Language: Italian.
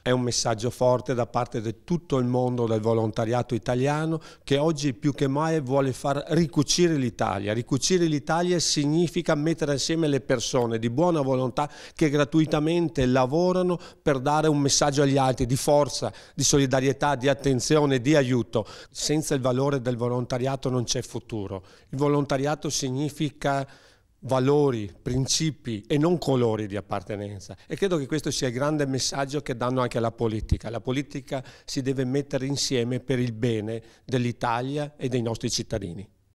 È un messaggio forte da parte di tutto il mondo del volontariato italiano che oggi più che mai vuole far ricucire l'Italia. Ricucire l'Italia significa mettere insieme le persone di buona volontà che gratuitamente lavorano per dare un messaggio agli altri di forza, di solidarietà, di attenzione, di aiuto. Senza il valore del volontariato non c'è futuro. Il volontariato significa valori, principi e non colori di appartenenza. E credo che questo sia il grande messaggio che danno anche alla politica. La politica si deve mettere insieme per il bene dell'Italia e dei nostri cittadini.